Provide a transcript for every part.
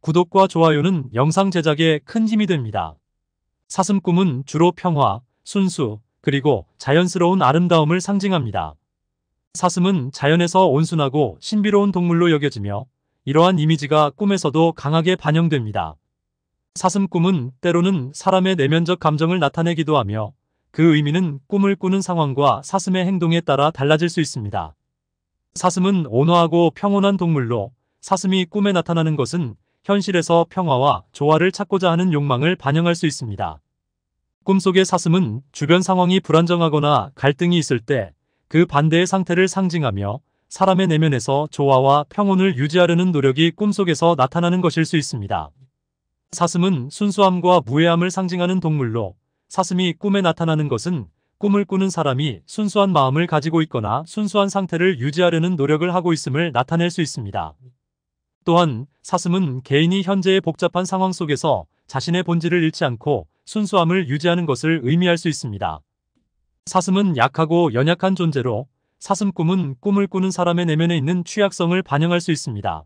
구독과 좋아요는 영상 제작에 큰 힘이 됩니다. 사슴꿈은 주로 평화, 순수, 그리고 자연스러운 아름다움을 상징합니다. 사슴은 자연에서 온순하고 신비로운 동물로 여겨지며 이러한 이미지가 꿈에서도 강하게 반영됩니다. 사슴꿈은 때로는 사람의 내면적 감정을 나타내기도 하며 그 의미는 꿈을 꾸는 상황과 사슴의 행동에 따라 달라질 수 있습니다. 사슴은 온화하고 평온한 동물로 사슴이 꿈에 나타나는 것은 현실에서 평화와 조화를 찾고자 하는 욕망을 반영할 수 있습니다. 꿈속의 사슴은 주변 상황이 불안정하거나 갈등이 있을 때 그 반대의 상태를 상징하며 사람의 내면에서 조화와 평온을 유지하려는 노력이 꿈속에서 나타나는 것일 수 있습니다. 사슴은 순수함과 무해함을 상징하는 동물로 사슴이 꿈에 나타나는 것은 꿈을 꾸는 사람이 순수한 마음을 가지고 있거나 순수한 상태를 유지하려는 노력을 하고 있음을 나타낼 수 있습니다. 또한 사슴은 개인이 현재의 복잡한 상황 속에서 자신의 본질을 잃지 않고 순수함을 유지하는 것을 의미할 수 있습니다. 사슴은 약하고 연약한 존재로 사슴 꿈은 꿈을 꾸는 사람의 내면에 있는 취약성을 반영할 수 있습니다.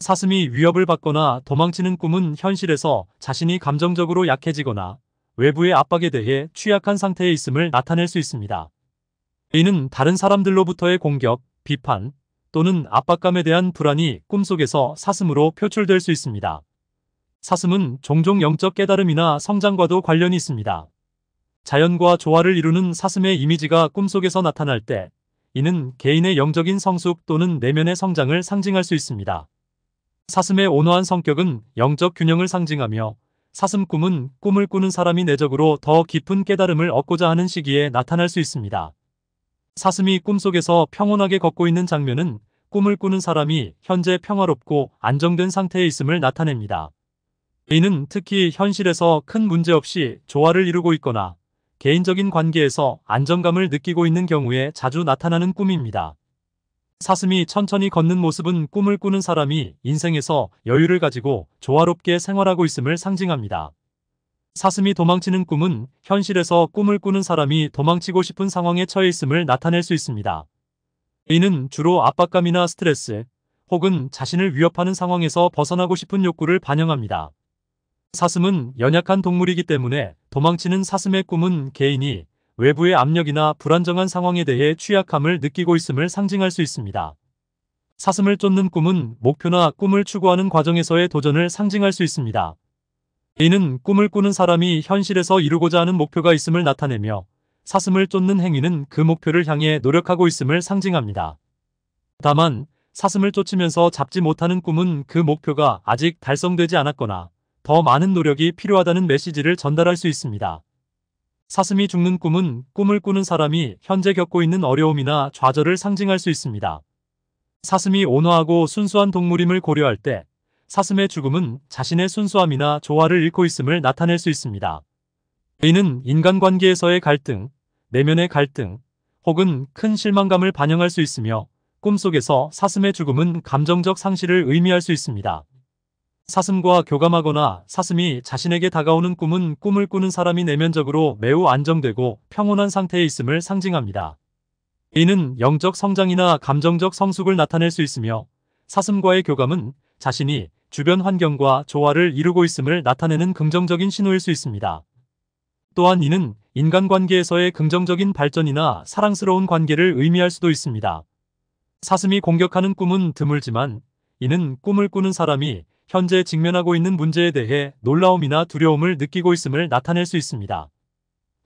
사슴이 위협을 받거나 도망치는 꿈은 현실에서 자신이 감정적으로 약해지거나 외부의 압박에 대해 취약한 상태에 있음을 나타낼 수 있습니다. 이는 다른 사람들로부터의 공격, 비판, 또는 압박감에 대한 불안이 꿈속에서 사슴으로 표출될 수 있습니다. 사슴은 종종 영적 깨달음이나 성장과도 관련이 있습니다. 자연과 조화를 이루는 사슴의 이미지가 꿈속에서 나타날 때 이는 개인의 영적인 성숙 또는 내면의 성장을 상징할 수 있습니다. 사슴의 온화한 성격은 영적 균형을 상징하며 사슴 꿈은 꿈을 꾸는 사람이 내적으로 더 깊은 깨달음을 얻고자 하는 시기에 나타날 수 있습니다. 사슴이 꿈속에서 평온하게 걷고 있는 장면은 꿈을 꾸는 사람이 현재 평화롭고 안정된 상태에 있음을 나타냅니다. 이는 특히 현실에서 큰 문제 없이 조화를 이루고 있거나 개인적인 관계에서 안정감을 느끼고 있는 경우에 자주 나타나는 꿈입니다. 사슴이 천천히 걷는 모습은 꿈을 꾸는 사람이 인생에서 여유를 가지고 조화롭게 생활하고 있음을 상징합니다. 사슴이 도망치는 꿈은 현실에서 꿈을 꾸는 사람이 도망치고 싶은 상황에 처해 있음을 나타낼 수 있습니다. 이는 주로 압박감이나 스트레스 혹은 자신을 위협하는 상황에서 벗어나고 싶은 욕구를 반영합니다. 사슴은 연약한 동물이기 때문에 도망치는 사슴의 꿈은 개인이 외부의 압력이나 불안정한 상황에 대해 취약함을 느끼고 있음을 상징할 수 있습니다. 사슴을 쫓는 꿈은 목표나 꿈을 추구하는 과정에서의 도전을 상징할 수 있습니다. 이는 꿈을 꾸는 사람이 현실에서 이루고자 하는 목표가 있음을 나타내며 사슴을 쫓는 행위는 그 목표를 향해 노력하고 있음을 상징합니다. 다만 사슴을 쫓으면서 잡지 못하는 꿈은 그 목표가 아직 달성되지 않았거나 더 많은 노력이 필요하다는 메시지를 전달할 수 있습니다. 사슴이 죽는 꿈은 꿈을 꾸는 사람이 현재 겪고 있는 어려움이나 좌절을 상징할 수 있습니다. 사슴이 온화하고 순수한 동물임을 고려할 때 사슴의 죽음은 자신의 순수함이나 조화를 잃고 있음을 나타낼 수 있습니다. 이는 인간관계에서의 갈등, 내면의 갈등, 혹은 큰 실망감을 반영할 수 있으며 꿈속에서 사슴의 죽음은 감정적 상실을 의미할 수 있습니다. 사슴과 교감하거나 사슴이 자신에게 다가오는 꿈은 꿈을 꾸는 사람이 내면적으로 매우 안정되고 평온한 상태에 있음을 상징합니다. 이는 영적 성장이나 감정적 성숙을 나타낼 수 있으며 사슴과의 교감은 자신이 주변 환경과 조화를 이루고 있음을 나타내는 긍정적인 신호일 수 있습니다. 또한 이는 인간관계에서의 긍정적인 발전이나 사랑스러운 관계를 의미할 수도 있습니다. 사슴이 공격하는 꿈은 드물지만 이는 꿈을 꾸는 사람이 현재 직면하고 있는 문제에 대해 놀라움이나 두려움을 느끼고 있음을 나타낼 수 있습니다.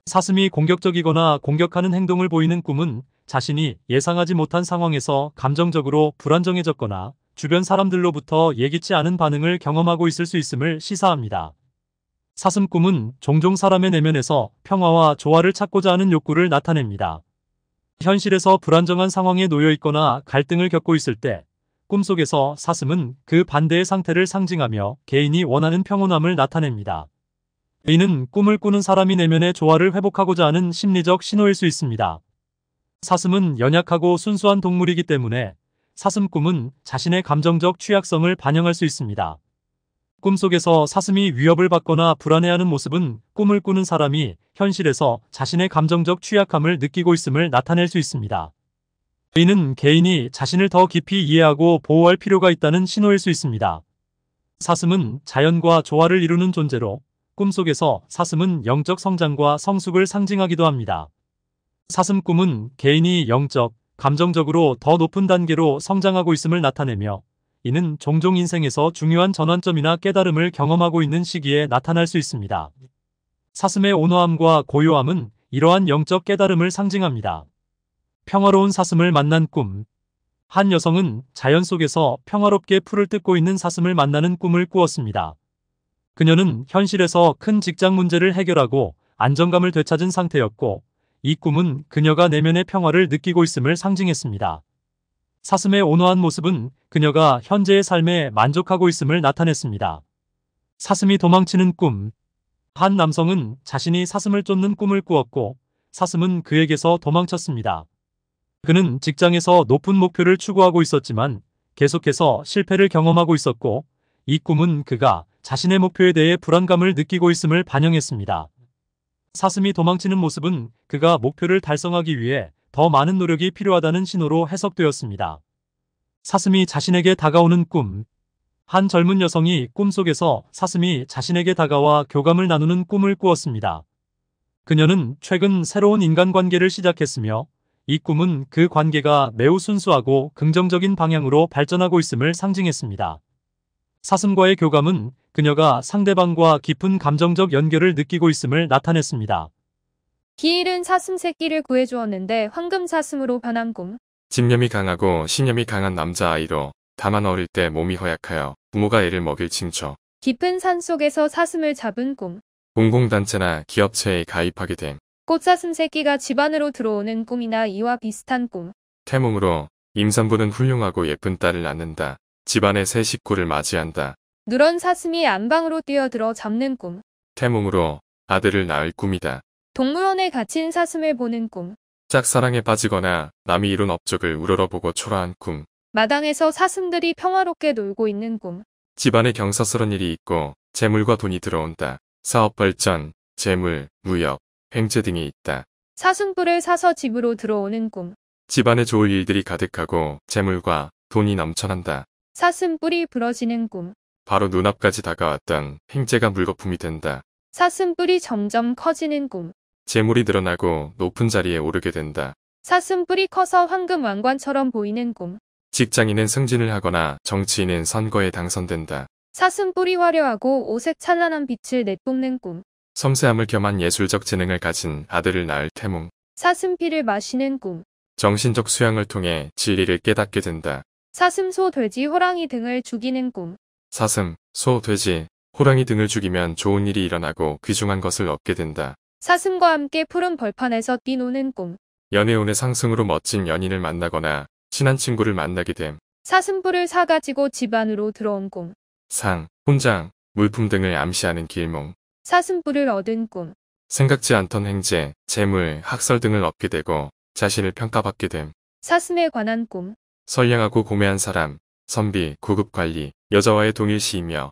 사슴이 공격적이거나 공격하는 행동을 보이는 꿈은 자신이 예상하지 못한 상황에서 감정적으로 불안정해졌거나 주변 사람들로부터 예기치 않은 반응을 경험하고 있을 수 있음을 시사합니다. 사슴꿈은 종종 사람의 내면에서 평화와 조화를 찾고자 하는 욕구를 나타냅니다. 현실에서 불안정한 상황에 놓여 있거나 갈등을 겪고 있을 때 꿈속에서 사슴은 그 반대의 상태를 상징하며 개인이 원하는 평온함을 나타냅니다. 이는 꿈을 꾸는 사람이 내면의 조화를 회복하고자 하는 심리적 신호일 수 있습니다. 사슴은 연약하고 순수한 동물이기 때문에 사슴 꿈은 자신의 감정적 취약성을 반영할 수 있습니다. 꿈속에서 사슴이 위협을 받거나 불안해하는 모습은 꿈을 꾸는 사람이 현실에서 자신의 감정적 취약함을 느끼고 있음을 나타낼 수 있습니다. 이는 개인이 자신을 더 깊이 이해하고 보호할 필요가 있다는 신호일 수 있습니다. 사슴은 자연과 조화를 이루는 존재로 꿈속에서 사슴은 영적 성장과 성숙을 상징하기도 합니다. 사슴 꿈은 개인이 영적, 감정적으로 더 높은 단계로 성장하고 있음을 나타내며 이는 종종 인생에서 중요한 전환점이나 깨달음을 경험하고 있는 시기에 나타날 수 있습니다. 사슴의 온화함과 고요함은 이러한 영적 깨달음을 상징합니다. 평화로운 사슴을 만난 꿈. 한 여성은 자연 속에서 평화롭게 풀을 뜯고 있는 사슴을 만나는 꿈을 꾸었습니다. 그녀는 현실에서 큰 직장 문제를 해결하고 안정감을 되찾은 상태였고 이 꿈은 그녀가 내면의 평화를 느끼고 있음을 상징했습니다. 사슴의 온화한 모습은 그녀가 현재의 삶에 만족하고 있음을 나타냈습니다. 사슴이 도망치는 꿈. 한 남성은 자신이 사슴을 쫓는 꿈을 꾸었고 사슴은 그에게서 도망쳤습니다. 그는 직장에서 높은 목표를 추구하고 있었지만 계속해서 실패를 경험하고 있었고 이 꿈은 그가 자신의 목표에 대해 불안감을 느끼고 있음을 반영했습니다. 사슴이 도망치는 모습은 그가 목표를 달성하기 위해 더 많은 노력이 필요하다는 신호로 해석되었습니다. 사슴이 자신에게 다가오는 꿈 한 젊은 여성이 꿈속에서 사슴이 자신에게 다가와 교감을 나누는 꿈을 꾸었습니다. 그녀는 최근 새로운 인간관계를 시작했으며 이 꿈은 그 관계가 매우 순수하고 긍정적인 방향으로 발전하고 있음을 상징했습니다. 사슴과의 교감은 그녀가 상대방과 깊은 감정적 연결을 느끼고 있음을 나타냈습니다. 기일은 사슴 새끼를 구해주었는데 황금 사슴으로 변한 꿈. 집념이 강하고 신념이 강한 남자아이로 다만 어릴 때 몸이 허약하여 부모가 애를 먹일 징조. 깊은 산속에서 사슴을 잡은 꿈. 공공단체나 기업체에 가입하게 된. 꽃사슴 새끼가 집안으로 들어오는 꿈이나 이와 비슷한 꿈. 태몽으로 임산부는 훌륭하고 예쁜 딸을 낳는다. 집안의 새 식구를 맞이한다. 누런 사슴이 안방으로 뛰어들어 잡는 꿈. 태몽으로 아들을 낳을 꿈이다. 동물원에 갇힌 사슴을 보는 꿈. 짝사랑에 빠지거나 남이 이룬 업적을 우러러보고 초라한 꿈. 마당에서 사슴들이 평화롭게 놀고 있는 꿈. 집안에 경사스런 일이 있고 재물과 돈이 들어온다. 사업 발전, 재물, 무역, 횡재 등이 있다. 사슴뿔을 사서 집으로 들어오는 꿈. 집안에 좋을 일들이 가득하고 재물과 돈이 넘쳐난다. 사슴뿔이 부러지는 꿈. 바로 눈앞까지 다가왔던 행재가 물거품이 된다. 사슴뿔이 점점 커지는 꿈. 재물이 늘어나고 높은 자리에 오르게 된다. 사슴뿔이 커서 황금 왕관처럼 보이는 꿈. 직장인은 승진을 하거나 정치인은 선거에 당선된다. 사슴뿔이 화려하고 오색 찬란한 빛을 내뿜는 꿈. 섬세함을 겸한 예술적 재능을 가진 아들을 낳을 태몽. 사슴피를 마시는 꿈. 정신적 수양을 통해 진리를 깨닫게 된다. 사슴소, 돼지, 호랑이 등을 죽이는 꿈. 사슴, 소, 돼지, 호랑이 등을 죽이면 좋은 일이 일어나고 귀중한 것을 얻게 된다. 사슴과 함께 푸른 벌판에서 뛰노는 꿈. 연애운의 상승으로 멋진 연인을 만나거나 친한 친구를 만나게 됨. 사슴뿔을 사가지고 집안으로 들어온 꿈. 상, 혼장, 물품 등을 암시하는 길몽. 사슴뿔을 얻은 꿈. 생각지 않던 행제, 재물, 학설 등을 얻게 되고 자신을 평가받게 됨. 사슴에 관한 꿈. 선량하고 고매한 사람, 선비, 구급관리, 여자와의 동일시이며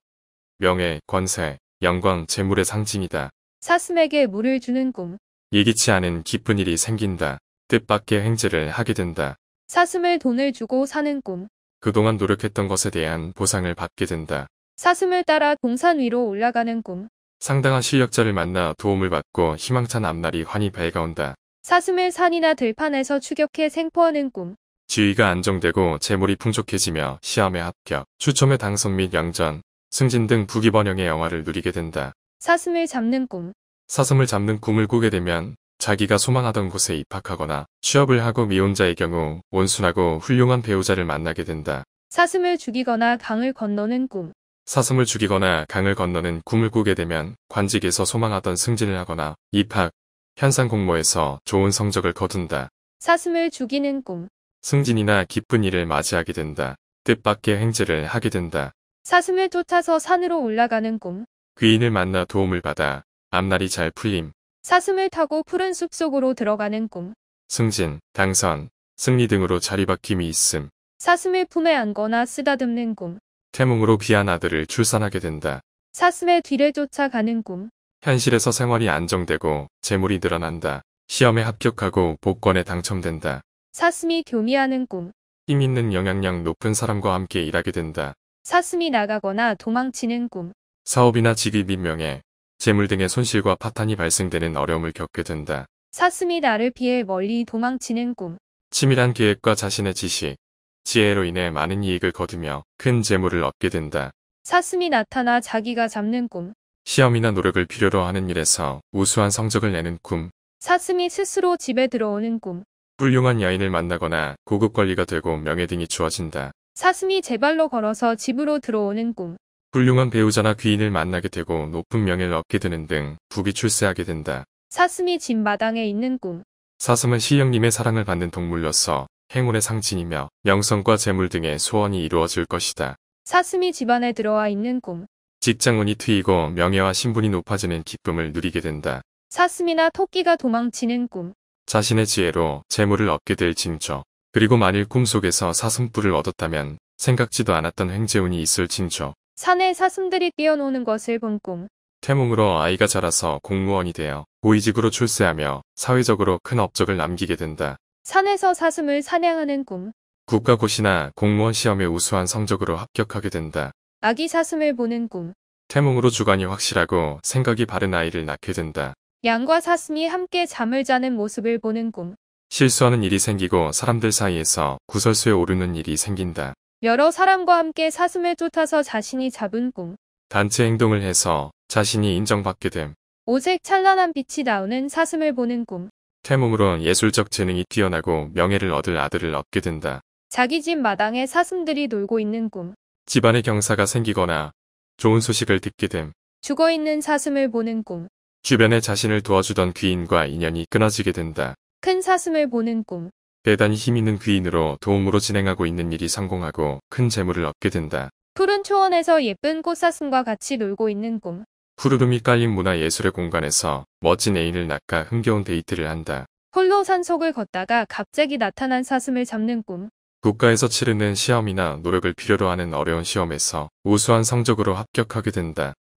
명예, 권세, 영광, 재물의 상징이다. 사슴에게 물을 주는 꿈. 예기치 않은 기쁜 일이 생긴다. 뜻밖의 행제를 하게 된다. 사슴을 돈을 주고 사는 꿈. 그동안 노력했던 것에 대한 보상을 받게 된다. 사슴을 따라 동산 위로 올라가는 꿈. 상당한 실력자를 만나 도움을 받고 희망찬 앞날이 환히 밝아온다. 사슴을 산이나 들판에서 추격해 생포하는 꿈. 지위가 안정되고 재물이 풍족해지며 시험에 합격, 추첨에 당선 및 양전, 승진 등부기번영의 영화를 누리게 된다. 사슴을 잡는 꿈 사슴을 잡는 꿈을 꾸게 되면 자기가 소망하던 곳에 입학하거나 취업을 하고 미혼자의 경우 온순하고 훌륭한 배우자를 만나게 된다. 사슴을 죽이거나 강을 건너는 꿈 사슴을 죽이거나 강을 건너는 꿈을 꾸게 되면 관직에서 소망하던 승진을 하거나 입학, 현상 공모에서 좋은 성적을 거둔다. 사슴을 죽이는 꿈 승진이나 기쁜 일을 맞이하게 된다. 뜻밖의 행제를 하게 된다. 사슴을 쫓아서 산으로 올라가는 꿈. 귀인을 만나 도움을 받아 앞날이 잘 풀림. 사슴을 타고 푸른 숲속으로 들어가는 꿈. 승진, 당선, 승리 등으로 자리바뀜이 있음. 사슴의 품에 안거나 쓰다듬는 꿈. 태몽으로 귀한 아들을 출산하게 된다. 사슴의 뒤를 쫓아가는 꿈. 현실에서 생활이 안정되고 재물이 늘어난다. 시험에 합격하고 복권에 당첨된다. 사슴이 교미하는 꿈. 힘 있는 영향력 높은 사람과 함께 일하게 된다. 사슴이 나가거나 도망치는 꿈. 사업이나 직위비 명예, 재물 등의 손실과 파탄이 발생되는 어려움을 겪게 된다. 사슴이 나를 피해 멀리 도망치는 꿈. 치밀한 계획과 자신의 지식, 지혜로 인해 많은 이익을 거두며 큰 재물을 얻게 된다. 사슴이 나타나 자기가 잡는 꿈. 시험이나 노력을 필요로 하는 일에서 우수한 성적을 내는 꿈. 사슴이 스스로 집에 들어오는 꿈. 훌륭한 야인을 만나거나 고급 관리가 되고 명예 등이 주어진다. 사슴이 제발로 걸어서 집으로 들어오는 꿈. 훌륭한 배우자나 귀인을 만나게 되고 높은 명예를 얻게 되는 등 부비 출세하게 된다. 사슴이 집 마당에 있는 꿈. 사슴은 시영님의 사랑을 받는 동물로서 행운의 상징이며 명성과 재물 등의 소원이 이루어질 것이다. 사슴이 집안에 들어와 있는 꿈. 직장운이 트이고 명예와 신분이 높아지는 기쁨을 누리게 된다. 사슴이나 토끼가 도망치는 꿈. 자신의 지혜로 재물을 얻게 될 징조. 그리고 만일 꿈속에서 사슴뿔을 얻었다면 생각지도 않았던 횡재운이 있을 징조. 산에 사슴들이 뛰어노는 것을 본 꿈. 태몽으로 아이가 자라서 공무원이 되어 고위직으로 출세하며 사회적으로 큰 업적을 남기게 된다. 산에서 사슴을 사냥하는 꿈. 국가고시나 공무원 시험에 우수한 성적으로 합격하게 된다. 아기 사슴을 보는 꿈. 태몽으로 주관이 확실하고 생각이 바른 아이를 낳게 된다. 양과 사슴이 함께 잠을 자는 모습을 보는 꿈. 실수하는 일이 생기고 사람들 사이에서 구설수에 오르는 일이 생긴다. 여러 사람과 함께 사슴을 쫓아서 자신이 잡은 꿈. 단체 행동을 해서 자신이 인정받게 됨. 오색 찬란한 빛이 나오는 사슴을 보는 꿈. 태몽으론 예술적 재능이 뛰어나고 명예를 얻을 아들을 얻게 된다. 자기 집 마당에 사슴들이 놀고 있는 꿈. 집안에 경사가 생기거나 좋은 소식을 듣게 됨. 죽어있는 사슴을 보는 꿈. 주변에 자신을 도와주던 귀인과 인연이 끊어지게 된다. 큰 사슴을 보는 꿈. 대단히 힘있는 귀인으로 도움으로 진행하고 있는 일이 성공하고 큰 재물을 얻게 된다. 푸른 초원에서 예쁜 꽃사슴과 같이 놀고 있는 꿈. 푸르름이 깔린 문화예술의 공간에서 멋진 애인을 낚아 흥겨운 데이트를 한다. 홀로 산속을 걷다가 갑자기 나타난 사슴을 잡는 꿈. 국가에서 치르는 시험이나 노력을 필요로 하는 어려운 시험에서 우수한 성적으로 합격하게 된다.